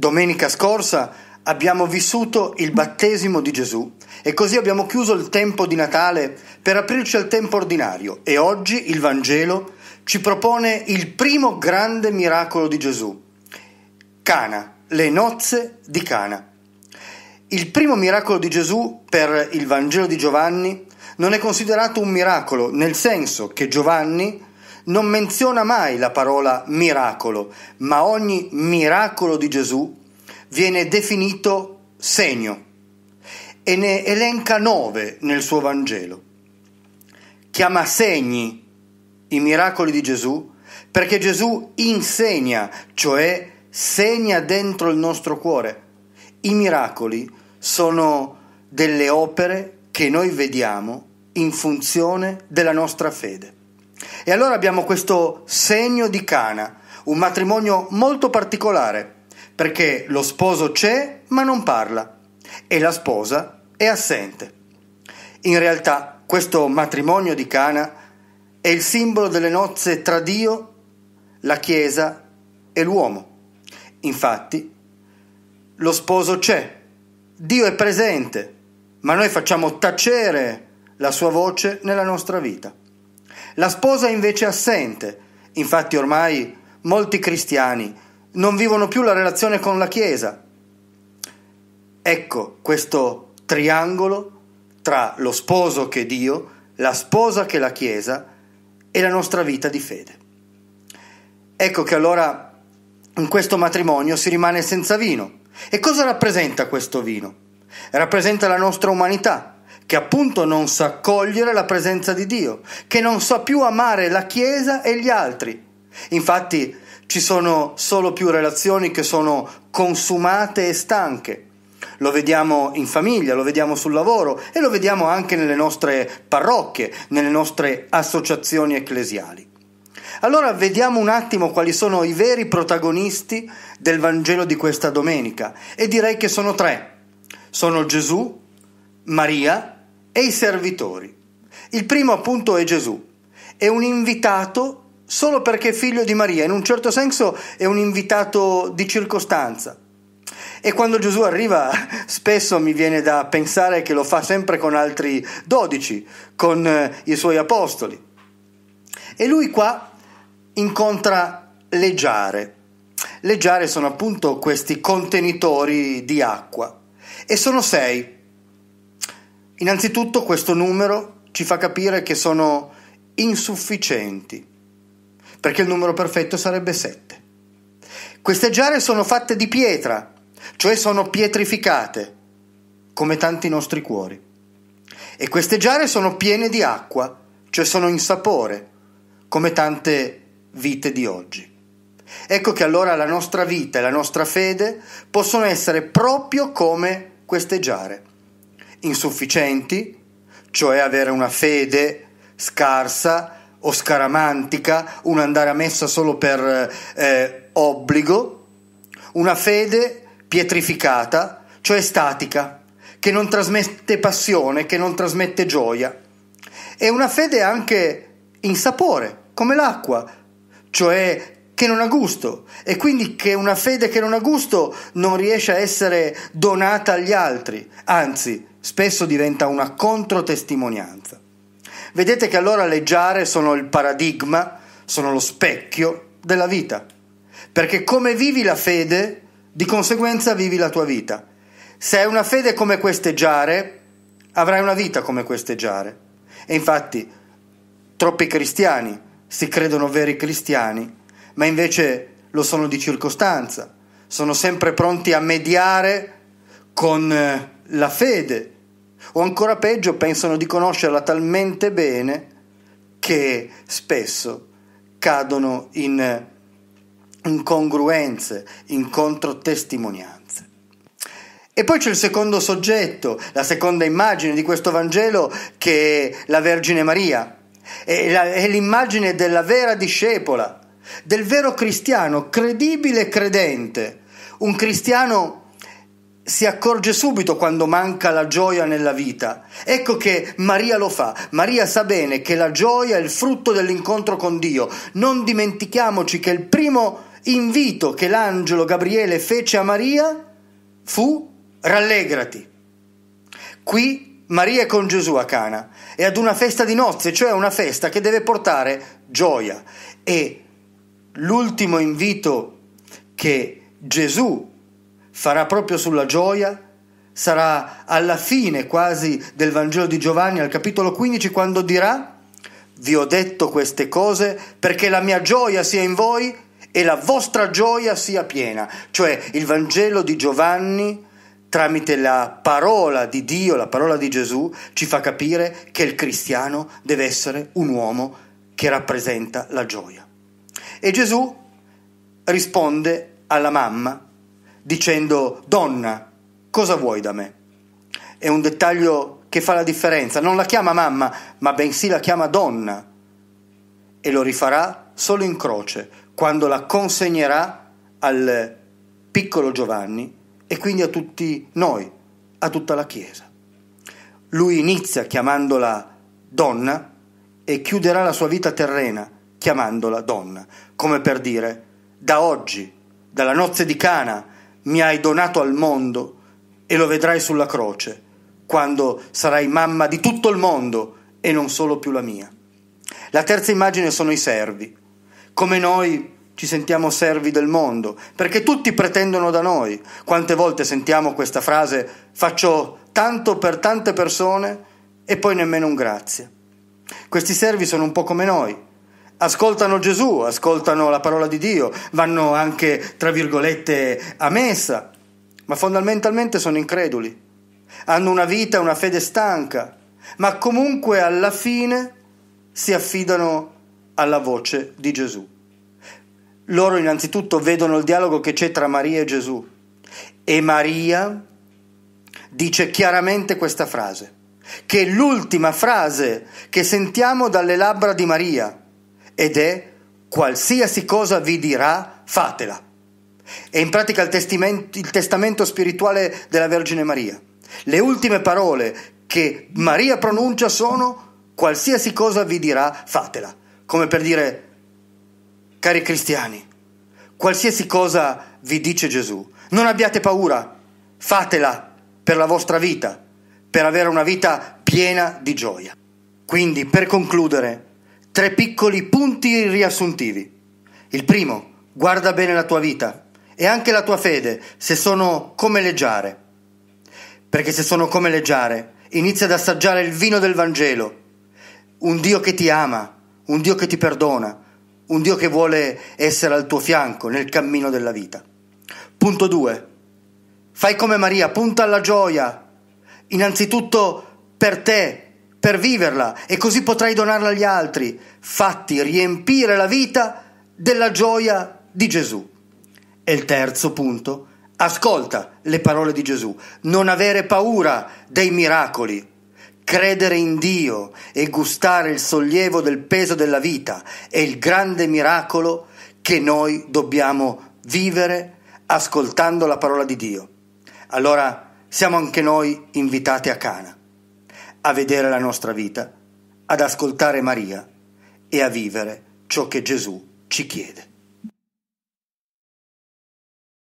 Domenica scorsa abbiamo vissuto il battesimo di Gesù e così abbiamo chiuso il tempo di Natale per aprirci al tempo ordinario e oggi il Vangelo ci propone il primo grande miracolo di Gesù, Cana, le nozze di Cana. Il primo miracolo di Gesù per il Vangelo di Giovanni non è considerato un miracolo, nel senso che Giovanni non menziona mai la parola miracolo, ma ogni miracolo di Gesù viene definito segno e ne elenca nove nel suo Vangelo. Chiama segni i miracoli di Gesù perché Gesù insegna, cioè segna dentro il nostro cuore. I miracoli sono delle opere che noi vediamo in funzione della nostra fede. E allora abbiamo questo segno di Cana, un matrimonio molto particolare, perché lo sposo c'è ma non parla e la sposa è assente. In realtà questo matrimonio di Cana è il simbolo delle nozze tra Dio, la Chiesa e l'uomo. Infatti, lo sposo c'è, Dio è presente, ma noi facciamo tacere la sua voce nella nostra vita. La sposa invece è assente. Infatti ormai molti cristiani non vivono più la relazione con la Chiesa. Ecco questo triangolo tra lo sposo che è Dio, la sposa che è la Chiesa e la nostra vita di fede. Ecco che allora in questo matrimonio si rimane senza vino. E cosa rappresenta questo vino? Rappresenta la nostra umanità, che appunto non sa cogliere la presenza di Dio, che non sa più amare la Chiesa e gli altri. Infatti ci sono solo più relazioni che sono consumate e stanche. Lo vediamo in famiglia, lo vediamo sul lavoro e lo vediamo anche nelle nostre parrocchie, nelle nostre associazioni ecclesiali. Allora vediamo un attimo quali sono i veri protagonisti del Vangelo di questa domenica e direi che sono tre. Sono Gesù, Maria e i servitori. Il primo appunto è Gesù, è un invitato solo perché è figlio di Maria, in un certo senso è un invitato di circostanza. E quando Gesù arriva, spesso mi viene da pensare che lo fa sempre con altri dodici, con eh, i suoi apostoli. E lui qua incontra le giare. Le giare sono appunto questi contenitori di acqua. E sono sei Innanzitutto questo numero ci fa capire che sono insufficienti, perché il numero perfetto sarebbe 7. Queste giare sono fatte di pietra, cioè sono pietrificate, come tanti nostri cuori. E queste giare sono piene di acqua, cioè sono in sapore, come tante vite di oggi. Ecco che allora la nostra vita e la nostra fede possono essere proprio come queste giare insufficienti, cioè avere una fede scarsa o scaramantica, un andare a messa solo per eh, obbligo, una fede pietrificata, cioè statica, che non trasmette passione, che non trasmette gioia. E una fede anche in sapore, come l'acqua, cioè che non ha gusto e quindi che una fede che non ha gusto non riesce a essere donata agli altri, anzi spesso diventa una controtestimonianza. Vedete che allora le giare sono il paradigma, sono lo specchio della vita, perché come vivi la fede, di conseguenza vivi la tua vita. Se hai una fede come queste giare, avrai una vita come queste giare. E infatti troppi cristiani si credono veri cristiani, ma invece lo sono di circostanza, sono sempre pronti a mediare con eh, la fede, o ancora peggio pensano di conoscerla talmente bene che spesso cadono in incongruenze, in controtestimonianze. E poi c'è il secondo soggetto, la seconda immagine di questo Vangelo che è la Vergine Maria, è, la, è l'immagine della vera discepola, del vero cristiano, credibile e credente, un cristiano si accorge subito quando manca la gioia nella vita. Ecco che Maria lo fa. Maria sa bene che la gioia è il frutto dell'incontro con Dio. Non dimentichiamoci che il primo invito che l'angelo Gabriele fece a Maria fu rallegrati. Qui Maria è con Gesù a Cana e ad una festa di nozze, cioè una festa che deve portare gioia. E l'ultimo invito che Gesù farà proprio sulla gioia, sarà alla fine quasi del Vangelo di Giovanni al capitolo 15 quando dirà vi ho detto queste cose perché la mia gioia sia in voi e la vostra gioia sia piena. Cioè il Vangelo di Giovanni tramite la parola di Dio, la parola di Gesù, ci fa capire che il cristiano deve essere un uomo che rappresenta la gioia. E Gesù risponde alla mamma dicendo donna, cosa vuoi da me? È un dettaglio che fa la differenza, non la chiama mamma, ma bensì la chiama donna e lo rifarà solo in croce, quando la consegnerà al piccolo Giovanni e quindi a tutti noi, a tutta la Chiesa. Lui inizia chiamandola donna e chiuderà la sua vita terrena chiamandola donna, come per dire, da oggi, dalla nozze di Cana, mi hai donato al mondo e lo vedrai sulla croce, quando sarai mamma di tutto il mondo e non solo più la mia. La terza immagine sono i servi. Come noi ci sentiamo servi del mondo, perché tutti pretendono da noi. Quante volte sentiamo questa frase faccio tanto per tante persone e poi nemmeno un grazie. Questi servi sono un po' come noi, ascoltano Gesù, ascoltano la parola di Dio, vanno anche, tra virgolette, a messa, ma fondamentalmente sono increduli. Hanno una vita, una fede stanca, ma comunque alla fine si affidano alla voce di Gesù. Loro innanzitutto vedono il dialogo che c'è tra Maria e Gesù e Maria dice chiaramente questa frase, che è l'ultima frase che sentiamo dalle labbra di Maria ed è qualsiasi cosa vi dirà, fatela. È in pratica il, il testamento spirituale della Vergine Maria. Le ultime parole che Maria pronuncia sono qualsiasi cosa vi dirà, fatela. Come per dire, cari cristiani, qualsiasi cosa vi dice Gesù, non abbiate paura, fatela per la vostra vita, per avere una vita piena di gioia. Quindi, per concludere, Tre piccoli punti riassuntivi. Il primo, guarda bene la tua vita e anche la tua fede, se sono come leggiare. Perché se sono come leggiare, inizia ad assaggiare il vino del Vangelo. Un Dio che ti ama, un Dio che ti perdona, un Dio che vuole essere al tuo fianco nel cammino della vita. Punto 2. Fai come Maria, punta alla gioia. Innanzitutto per te, per viverla e così potrai donarla agli altri. Fatti riempire la vita della gioia di Gesù. E il terzo punto, ascolta le parole di Gesù, non avere paura dei miracoli, credere in Dio e gustare il sollievo del peso della vita è il grande miracolo che noi dobbiamo vivere ascoltando la parola di Dio. Allora siamo anche noi invitati a Cana a vedere la nostra vita, ad ascoltare Maria e a vivere ciò che Gesù ci chiede.